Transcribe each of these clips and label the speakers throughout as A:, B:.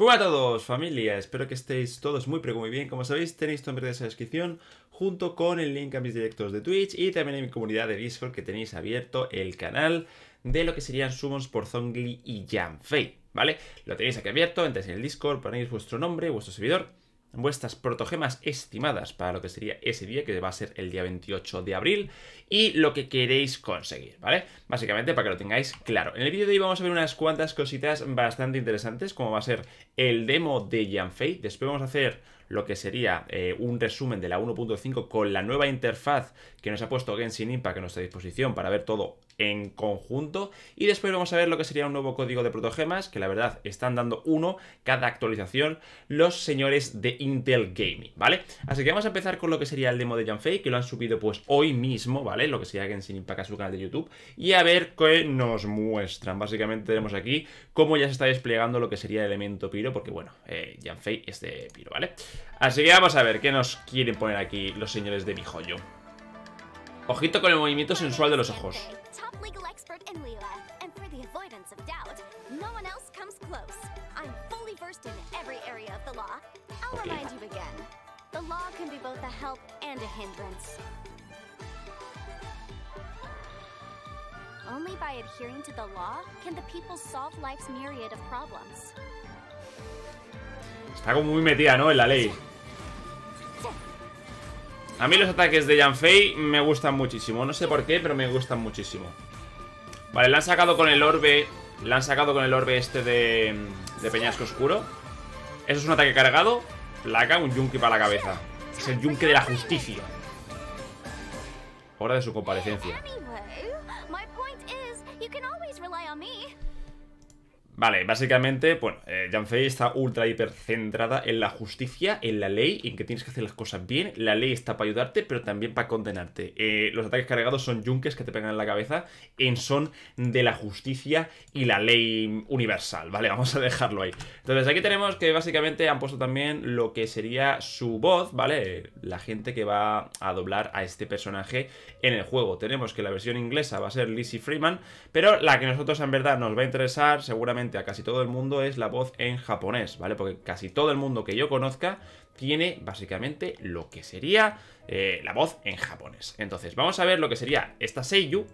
A: Hola a todos, familia, espero que estéis todos muy muy bien. Como sabéis, tenéis todo en la descripción junto con el link a mis directos de Twitch y también en mi comunidad de Discord que tenéis abierto el canal de lo que serían summons por Zongli y Yanfei, ¿vale? Lo tenéis aquí abierto, entráis en el Discord, ponéis vuestro nombre, vuestro servidor vuestras protogemas estimadas para lo que sería ese día, que va a ser el día 28 de abril, y lo que queréis conseguir, ¿vale? Básicamente para que lo tengáis claro. En el vídeo de hoy vamos a ver unas cuantas cositas bastante interesantes, como va a ser el demo de Janfei, después vamos a hacer lo que sería eh, un resumen de la 1.5 con la nueva interfaz que nos ha puesto Genshin Impact a nuestra disposición para ver todo en conjunto. Y después vamos a ver lo que sería un nuevo código de protogemas, que la verdad están dando uno cada actualización los señores de Intel Gaming, ¿vale? Así que vamos a empezar con lo que sería el demo de Janfei, que lo han subido pues hoy mismo, ¿vale? Lo que sería Genshin Impact a su canal de YouTube. Y a ver qué nos muestran. Básicamente tenemos aquí cómo ya se está desplegando lo que sería el elemento piro, porque bueno, eh, Janfei es de piro, ¿vale? Así que vamos a ver qué nos quieren poner aquí los señores de mi joyo. Ojito con el movimiento sensual de los ojos. Lord and Leela, and for the avoidance of doubt, no one else comes close. I'm fully versed in every area of the law.
B: I'll okay. remind you
A: again. The law can be both a help and a hindrance. Only by adhering to the law can the people solve life's myriad of problems. Está como muy metida, ¿no? En la ley. A mí los ataques de Yanfei me gustan muchísimo. No sé por qué, pero me gustan muchísimo. Vale, la han sacado con el orbe... La han sacado con el orbe este de, de Peñasco Oscuro. Eso es un ataque cargado. Placa, un yunque para la cabeza. Es el yunque de la justicia. Hora de su comparecencia. Vale, básicamente, bueno, eh, Jan Fei está ultra hiper centrada en la justicia, en la ley, en que tienes que hacer las cosas bien. La ley está para ayudarte, pero también para condenarte. Eh, los ataques cargados son yunques que te pegan en la cabeza en son de la justicia y la ley universal, ¿vale? Vamos a dejarlo ahí. Entonces, aquí tenemos que básicamente han puesto también lo que sería su voz, ¿vale? La gente que va a doblar a este personaje en el juego. Tenemos que la versión inglesa va a ser Lizzie Freeman, pero la que nosotros en verdad nos va a interesar seguramente a casi todo el mundo es la voz en japonés, ¿vale? Porque casi todo el mundo que yo conozca tiene básicamente lo que sería eh, la voz en japonés. Entonces, vamos a ver lo que sería esta seiyuu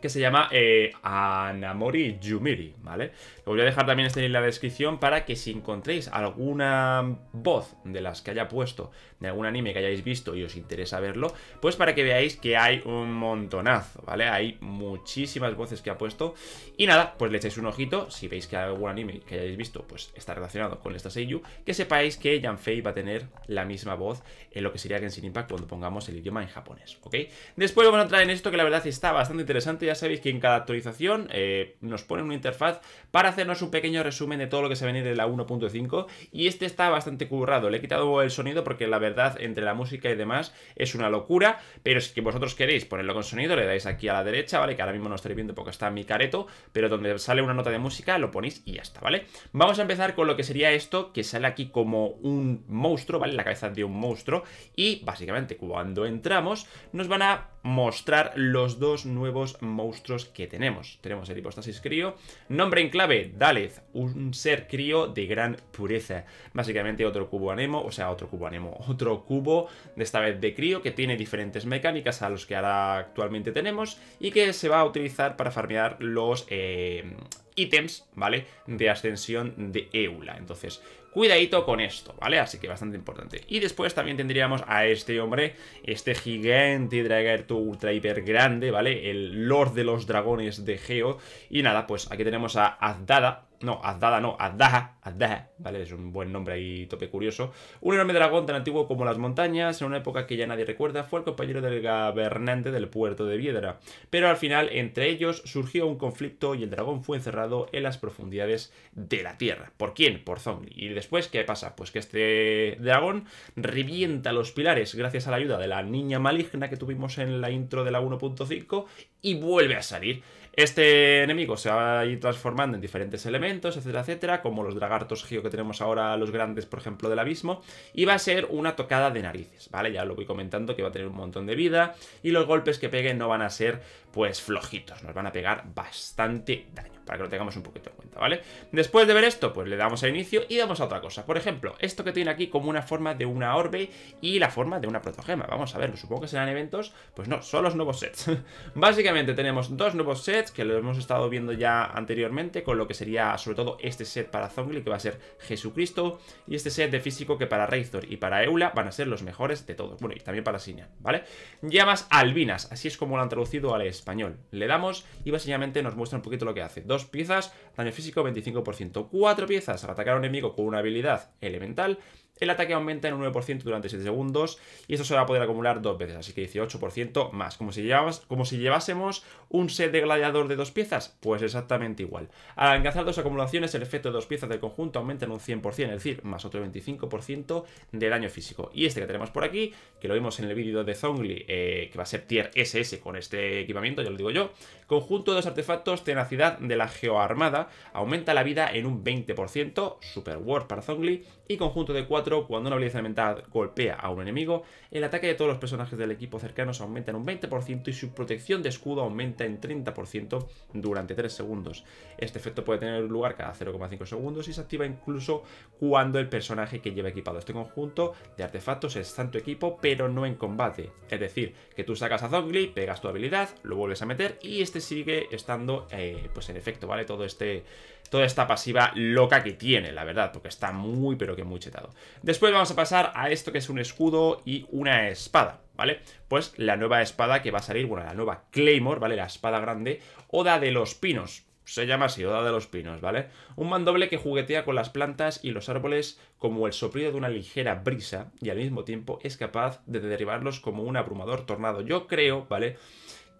A: que se llama eh, Anamori Jumiri, ¿vale? Lo voy a dejar también este en la descripción para que si encontréis alguna voz de las que haya puesto, de algún anime que hayáis visto y os interesa verlo, pues para que veáis que hay un montonazo, ¿vale? Hay muchísimas voces que ha puesto y nada, pues le echéis un ojito, si veis que algún anime que hayáis visto, pues está relacionado con esta seiyuu, que sepáis que Yanfei va a tener la misma voz en lo que sería Genshin Impact cuando pongamos el idioma en japonés, ¿ok? Después vamos a entrar en esto que la verdad está bastante interesante ya sabéis que en cada actualización eh, nos ponen una interfaz para hacernos un pequeño resumen de todo lo que se viene de la 1.5 y este está bastante currado, le he quitado el sonido porque la verdad entre la música y demás es una locura, pero si vosotros queréis ponerlo con sonido le dais aquí a la derecha, ¿vale? Que ahora mismo no estoy viendo porque está mi careto, pero donde sale una nota de música lo ponéis y ya está, ¿vale? Vamos a empezar con lo que sería esto, que sale aquí como un monstruo, ¿vale? La cabeza de un monstruo y básicamente cuando entramos nos van a mostrar los dos nuevos monstruos monstruos que tenemos. Tenemos el hipostasis crío. Nombre en clave, Daleth, un ser crío de gran pureza. Básicamente otro cubo anemo, o sea, otro cubo anemo, otro cubo de esta vez de crío que tiene diferentes mecánicas a los que ahora actualmente tenemos y que se va a utilizar para farmear los... Eh, ítems, ¿vale? De ascensión de Eula. Entonces, cuidadito con esto, ¿vale? Así que bastante importante. Y después también tendríamos a este hombre, este gigante dragerto ultra hiper grande, ¿vale? El Lord de los Dragones de Geo. Y nada, pues aquí tenemos a Azdada, no, Azdada no, Azdaha, Azdaha, ¿vale? Es un buen nombre ahí, tope curioso. Un enorme dragón tan antiguo como las montañas, en una época que ya nadie recuerda, fue el compañero del gobernante del puerto de Viedra. Pero al final, entre ellos, surgió un conflicto y el dragón fue encerrado en las profundidades de la tierra. ¿Por quién? Por Zombie. Y después, ¿qué pasa? Pues que este dragón revienta los pilares gracias a la ayuda de la niña maligna que tuvimos en la intro de la 1.5 y vuelve a salir. Este enemigo se va a ir transformando en diferentes elementos, etcétera, etcétera, como los dragartos geo que tenemos ahora, los grandes, por ejemplo, del abismo, y va a ser una tocada de narices, ¿vale? Ya lo voy comentando que va a tener un montón de vida y los golpes que peguen no van a ser, pues, flojitos, nos van a pegar bastante daño, para que lo tengamos un poquito en cuenta, ¿vale? Después de ver esto, pues le damos a inicio y damos a otra cosa. Por ejemplo, esto que tiene aquí como una forma de una orbe y la forma de una protogema. Vamos a ver, supongo que serán eventos, pues no, son los nuevos sets. Básicamente tenemos dos nuevos sets que lo hemos estado viendo ya anteriormente con lo que sería sobre todo este set para Zongli que va a ser Jesucristo y este set de físico que para Razor y para Eula van a ser los mejores de todos. Bueno, y también para Sinia, ¿vale? Llamas albinas, así es como lo han traducido al español. Le damos y básicamente nos muestra un poquito lo que hace. Dos piezas, daño físico 25%, cuatro piezas al atacar a un enemigo con una habilidad elemental el ataque aumenta en un 9% durante 7 segundos y esto se va a poder acumular dos veces, así que 18% más. Como si, llevásemos un set de gladiador de dos piezas, pues exactamente igual. Al alcanzar dos acumulaciones, el efecto de dos piezas del conjunto aumenta en un 100%, es decir, más otro 25% de daño físico. Y este que tenemos por aquí, que lo vimos en el vídeo de Zongli, eh, que va a ser tier SS con este equipamiento, ya lo digo yo. Conjunto de dos artefactos, tenacidad de la geoarmada, aumenta la vida en un 20%, super word para Zongli, y conjunto de cuatro cuando una habilidad elemental golpea a un enemigo, el ataque de todos los personajes del equipo cercanos aumenta en un 20% y su protección de escudo aumenta en 30% durante 3 segundos. Este efecto puede tener lugar cada 0,5 segundos y se activa incluso cuando el personaje que lleva equipado este conjunto de artefactos está en tu equipo, pero no en combate. Es decir, que tú sacas a Zongli, pegas tu habilidad, lo vuelves a meter y este sigue estando eh, pues en efecto, ¿vale? Todo este toda esta pasiva loca que tiene, la verdad, porque está muy pero que muy chetado. Después vamos a pasar a esto que es un escudo y una espada. ¿vale? Pues la nueva espada que va a salir, bueno, la nueva Claymore, ¿vale? La espada grande, Oda de los Pinos. Se llama así, Oda de los Pinos, ¿vale? Un mandoble que juguetea con las plantas y los árboles como el soplido de una ligera brisa y al mismo tiempo es capaz de derribarlos como un abrumador tornado. Yo creo, ¿vale?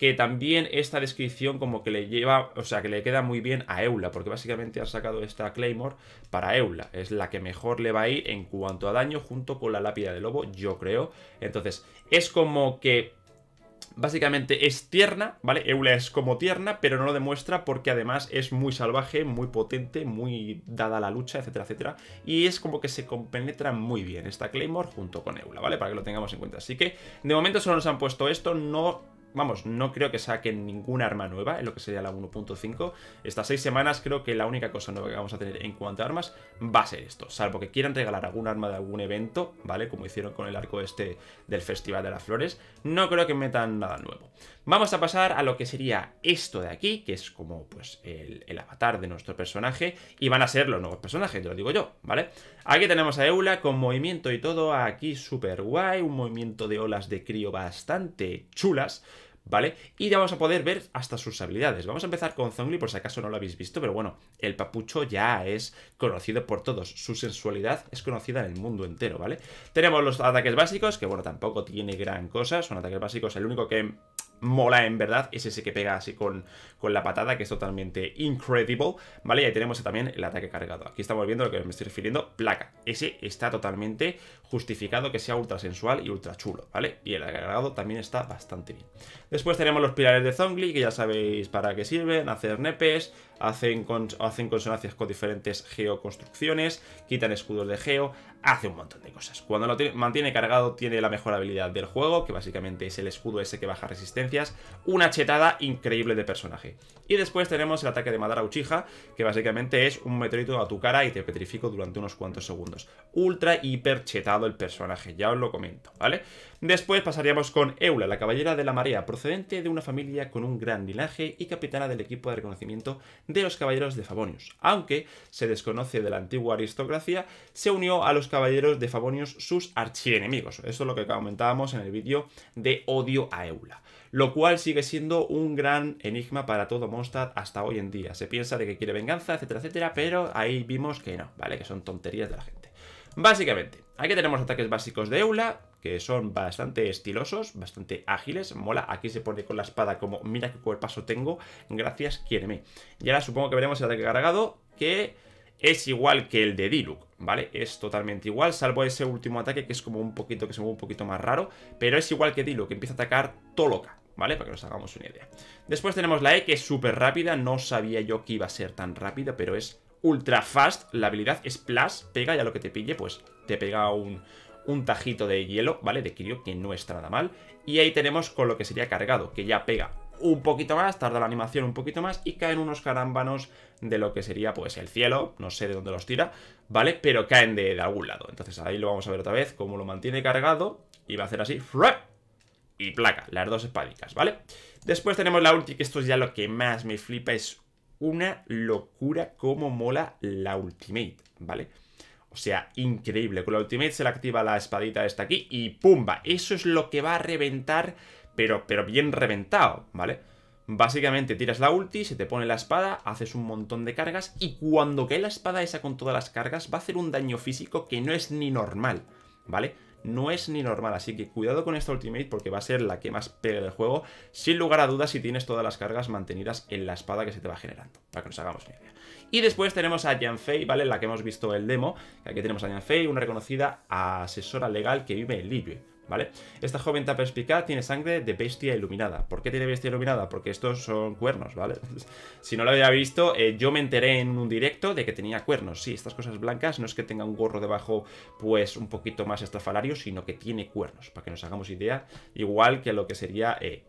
A: que también esta descripción como que le lleva, o sea, que le queda muy bien a Eula, porque básicamente ha sacado esta Claymore para Eula, es la que mejor le va a ir en cuanto a daño junto con la lápida de lobo, yo creo. Entonces, es como que básicamente es tierna, ¿vale? Eula es como tierna, pero no lo demuestra porque además es muy salvaje, muy potente, muy dada la lucha, etcétera, etcétera. Y es como que se compenetra muy bien esta Claymore junto con Eula, ¿vale? Para que lo tengamos en cuenta. Así que, de momento solo nos han puesto esto, no Vamos, no creo que saquen ninguna arma nueva en lo que sería la 1.5. Estas seis semanas creo que la única cosa nueva que vamos a tener en cuanto a armas va a ser esto. Salvo que quieran regalar algún arma de algún evento, ¿vale? Como hicieron con el arco este del Festival de las Flores. No creo que metan nada nuevo. Vamos a pasar a lo que sería esto de aquí, que es como pues el, avatar de nuestro personaje. Y van a ser los nuevos personajes, te lo digo yo, ¿vale? Aquí tenemos a Eula con movimiento y todo aquí súper guay. Un movimiento de olas de crío bastante chulas. ¿vale? Y ya vamos a poder ver hasta sus habilidades. Vamos a empezar con Zongli, por si acaso no lo habéis visto, pero bueno, el papucho ya es conocido por todos. Su sensualidad es conocida en el mundo entero, ¿vale? Tenemos los ataques básicos, que bueno, tampoco tiene gran cosa, son ataques básicos. El único que mola en verdad, es ese que pega así con, con la patada, que es totalmente incredible, ¿vale? Y ahí tenemos también el ataque cargado. Aquí estamos viendo lo que me estoy refiriendo, placa. Ese está totalmente justificado que sea ultra sensual y ultra chulo, ¿vale? Y el cargado también está bastante bien. Después tenemos los pilares de Zongli, que ya sabéis para qué sirven, hacer nepes, hacen, consonancias con diferentes geoconstrucciones, quitan escudos de geo, hace un montón de cosas. Cuando lo mantiene cargado tiene la mejor habilidad del juego, que básicamente es el escudo ese que baja resistencias, una chetada increíble de personaje. Y después tenemos el ataque de Madara Uchiha, que básicamente es un meteorito a tu cara y te petrifico durante unos cuantos segundos. Ultra hiper chetado el personaje, ya os lo comento, ¿vale? Después pasaríamos con Eula, la caballera de la marea, procedente de una familia con un gran linaje y capitana del equipo de reconocimiento de los caballeros de Favonius. Aunque se desconoce de la antigua aristocracia, se unió a los caballeros de Favonius sus archienemigos. eso es lo que comentábamos en el vídeo de Odio a Eula lo cual sigue siendo un gran enigma para todo Mondstadt hasta hoy en día. Se piensa de que quiere venganza, etcétera, etcétera, pero ahí vimos que no, ¿vale? Que son tonterías de la gente. Básicamente, aquí tenemos ataques básicos de Eula, que son bastante estilosos, bastante ágiles, mola, aquí se pone con la espada como, mira qué cuerpazo tengo, gracias, quiéreme. Y ahora supongo que veremos el ataque cargado, que es igual que el de Diluc, ¿vale? Es totalmente igual, salvo ese último ataque que es como un poquito, que se mueve un poquito más raro, pero es igual que Diluc, empieza a atacar toloca, ¿vale? Para que nos hagamos una idea. Después tenemos la E, que es súper rápida, no sabía yo que iba a ser tan rápida, pero es ultra fast, la habilidad es plus, pega ya lo que te pille, pues te pega un, un tajito de hielo, ¿vale? De Kirio, que no está nada mal. Y ahí tenemos con lo que sería cargado, que ya pega un poquito más, tarda la animación un poquito más y caen unos carámbanos de lo que sería pues el cielo, no sé de dónde los tira, ¿vale? Pero caen de, de algún lado. Entonces ahí lo vamos a ver otra vez, cómo lo mantiene cargado y va a hacer así, y placa, las dos espádicas, ¿vale? Después tenemos la ulti, que esto es ya lo que más me flipa, es una locura cómo mola la ultimate, ¿vale? vale o sea, increíble. Con la Ultimate se le activa la espadita esta aquí y ¡pumba! Eso es lo que va a reventar, pero, pero bien reventado, ¿vale? Básicamente tiras la ulti, se te pone la espada, haces un montón de cargas y cuando cae la espada esa con todas las cargas va a hacer un daño físico que no es ni normal, ¿vale? No es ni normal, así que cuidado con esta ultimate porque va a ser la que más pega del juego, sin lugar a dudas si tienes todas las cargas mantenidas en la espada que se te va generando, para que nos hagamos una idea. Y después tenemos a Yanfei, ¿vale? La que hemos visto el demo. Aquí tenemos a Yanfei, una reconocida asesora legal que vive en Libia. ¿Vale? Esta joven tan perspicaz tiene sangre de bestia iluminada. ¿Por qué tiene bestia iluminada? Porque estos son cuernos, ¿vale? si no lo había visto, eh, yo me enteré en un directo de que tenía cuernos. Sí, estas cosas blancas no es que tenga un gorro debajo, pues un poquito más estrafalario, sino que tiene cuernos, para que nos hagamos idea, igual que lo que sería eh,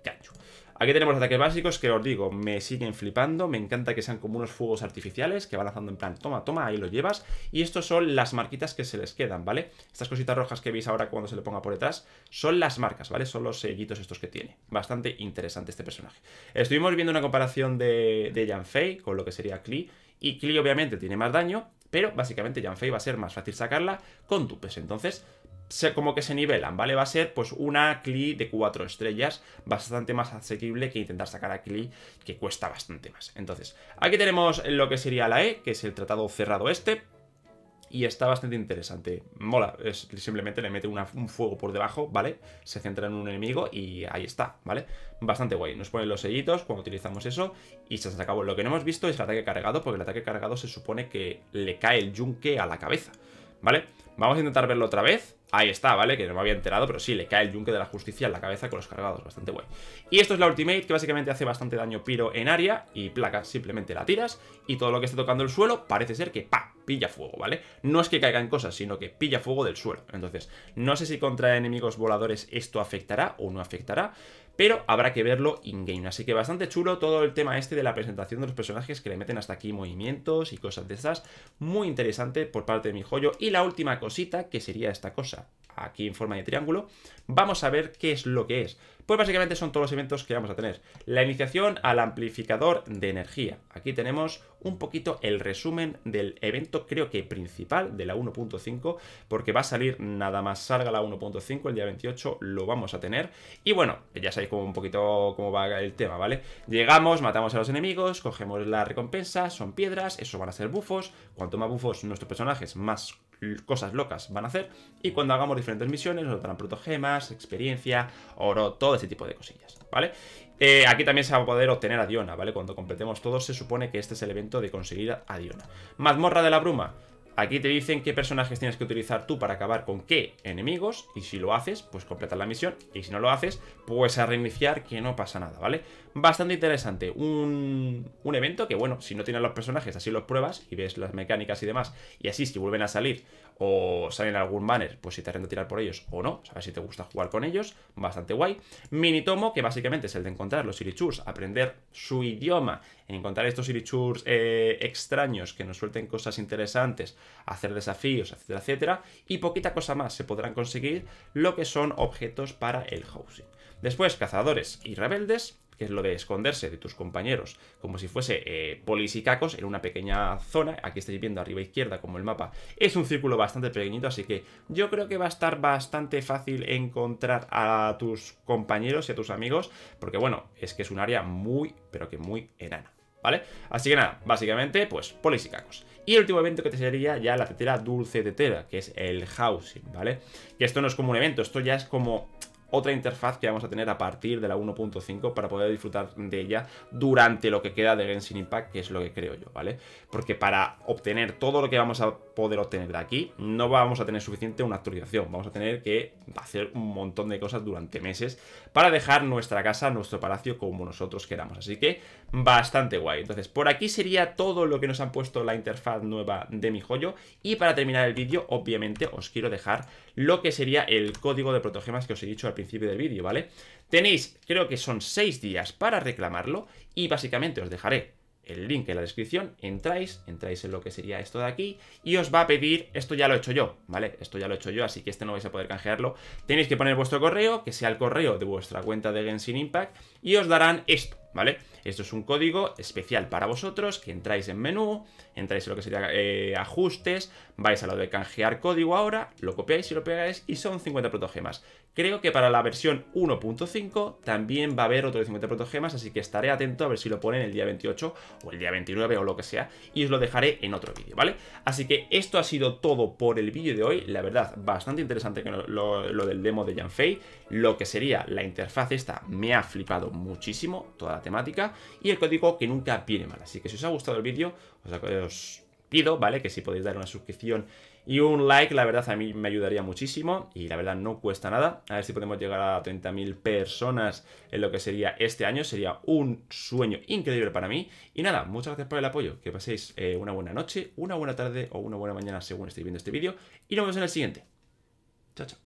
A: Aquí tenemos ataques básicos que os digo, me siguen flipando, me encanta que sean como unos fuegos artificiales que van lanzando en plan, toma, toma, ahí lo llevas. Y estos son las marquitas que se les quedan, ¿vale? Estas cositas rojas que veis ahora cuando se le ponga por detrás son las marcas, ¿vale? Son los sellitos estos que tiene. Bastante interesante este personaje. Estuvimos viendo una comparación de, de Janfei con lo que sería Klee. Y Klee obviamente tiene más daño, pero básicamente Janfei va a ser más fácil sacarla con dupes, Entonces, como que se nivelan, ¿vale? Va a ser pues una CLI de 4 estrellas, bastante más asequible que intentar sacar a CLI, que cuesta bastante más. Entonces, aquí tenemos lo que sería la E, que es el tratado cerrado este, y está bastante interesante. Mola, es, simplemente le mete un fuego por debajo, ¿vale? Se centra en un enemigo y ahí está, ¿vale? Bastante guay. Nos ponen los sellitos cuando utilizamos eso y se nos acabó. Lo que no hemos visto es el ataque cargado, porque el ataque cargado se supone que le cae el yunque a la cabeza, ¿vale? Vamos a intentar verlo otra vez. Ahí está, ¿vale? Que no me había enterado, pero sí, le cae el yunque de la justicia en la cabeza con los cargados. Bastante guay. Y esto es la ultimate, que básicamente hace bastante daño piro en área y placa. Simplemente la tiras y todo lo que esté tocando el suelo parece ser que ¡pa! pilla fuego, ¿vale? No es que caigan cosas, sino que pilla fuego del suelo. Entonces, no sé si contra enemigos voladores esto afectará o no afectará, pero habrá que verlo in-game. Así que bastante chulo todo el tema este de la presentación de los personajes que le meten hasta aquí movimientos y cosas de esas. Muy interesante por parte de mi joyo. Y la última cosa que sería esta cosa, aquí en forma de triángulo, vamos a ver qué es lo que es. Pues básicamente son todos los eventos que vamos a tener. La iniciación al amplificador de energía. Aquí tenemos un poquito el resumen del evento, creo que principal, de la 1.5, porque va a salir nada más salga la 1.5, el día 28 lo vamos a tener. Y bueno, ya sabéis como un poquito cómo va el tema, ¿vale? Llegamos, matamos a los enemigos, cogemos la recompensa, son piedras, eso van a ser bufos. Cuanto más bufos nuestros personajes, más cosas locas van a hacer y cuando hagamos diferentes misiones nos darán protogemas, experiencia, oro, todo ese tipo de cosillas, ¿vale? Eh, aquí también se va a poder obtener a Diona, ¿vale? Cuando completemos todo se supone que este es el evento de conseguir a Diona. Mazmorra de la Bruma. Aquí te dicen qué personajes tienes que utilizar tú para acabar con qué enemigos y si lo haces, pues completas la misión y si no lo haces, pues a reiniciar que no pasa nada, ¿vale? Bastante interesante, un, un evento que bueno, si no tienes los personajes así los pruebas y ves las mecánicas y demás y así si vuelven a salir o salen algún banner, pues si te a tirar por ellos o no, sabes si te gusta jugar con ellos, bastante guay. Mini tomo, que básicamente es el de encontrar los Irichurs, aprender su idioma, encontrar estos Irichurs eh, extraños que nos suelten cosas interesantes, hacer desafíos, etcétera, etcétera, y poquita cosa más se podrán conseguir lo que son objetos para el housing. Después, cazadores y rebeldes, que es lo de esconderse de tus compañeros, como si fuese eh, polis y cacos en una pequeña zona. Aquí estáis viendo arriba izquierda como el mapa es un círculo bastante pequeñito, así que yo creo que va a estar bastante fácil encontrar a tus compañeros y a tus amigos, porque bueno, es que es un área muy, pero que muy enana. ¿vale? Así que nada, básicamente, pues, polis y cacos. Y el último evento que te sería ya la tetera dulce de tetera, que es el housing, ¿vale? Que esto no es como un evento, esto ya es como otra interfaz que vamos a tener a partir de la 1.5 para poder disfrutar de ella durante lo que queda de Genshin Impact, que es lo que creo yo, ¿vale? Porque para obtener todo lo que vamos a poder obtener de aquí, no vamos a tener suficiente una actualización, vamos a tener que hacer un montón de cosas durante meses para dejar nuestra casa, nuestro palacio como nosotros queramos, así que bastante guay. Entonces, por aquí sería todo lo que nos han puesto la interfaz nueva de mi joyo y para terminar el vídeo, obviamente os quiero dejar lo que sería el código de protogemas que os he dicho al principio principio del vídeo, ¿vale? Tenéis, creo que son 6 días para reclamarlo y básicamente os dejaré el link en la descripción, entráis, entráis en lo que sería esto de aquí y os va a pedir, esto ya lo he hecho yo, ¿vale? Esto ya lo he hecho yo, así que este no vais a poder canjearlo. Tenéis que poner vuestro correo, que sea el correo de vuestra cuenta de Genshin Impact y os darán esto, ¿vale? Esto es un código especial para vosotros, que entráis en menú, entráis en lo que sería eh, ajustes, vais a lo de canjear código ahora, lo copiáis y lo pegáis y son 50 protogemas. Creo que para la versión 1.5 también va a haber otro de 50 protogemas, así que estaré atento a ver si lo ponen el día 28 o el día 29 o lo que sea, y os lo dejaré en otro vídeo, ¿vale? Así que esto ha sido todo por el vídeo de hoy, la verdad, bastante interesante lo, del demo de Janfei, lo que sería la interfaz esta me ha flipado muchísimo, toda temática y el código que nunca viene mal. Así que si os ha gustado el vídeo, os, pido, ¿vale? Que si podéis dar una suscripción y un like, la verdad a mí me ayudaría muchísimo y la verdad no cuesta nada. A ver si podemos llegar a 30.000 personas en lo que sería este año. Sería un sueño increíble para mí. Y nada, muchas gracias por el apoyo. Que paséis eh, una buena noche, una buena tarde o una buena mañana según estéis viendo este vídeo. Y nos vemos en el siguiente. Chao, chao.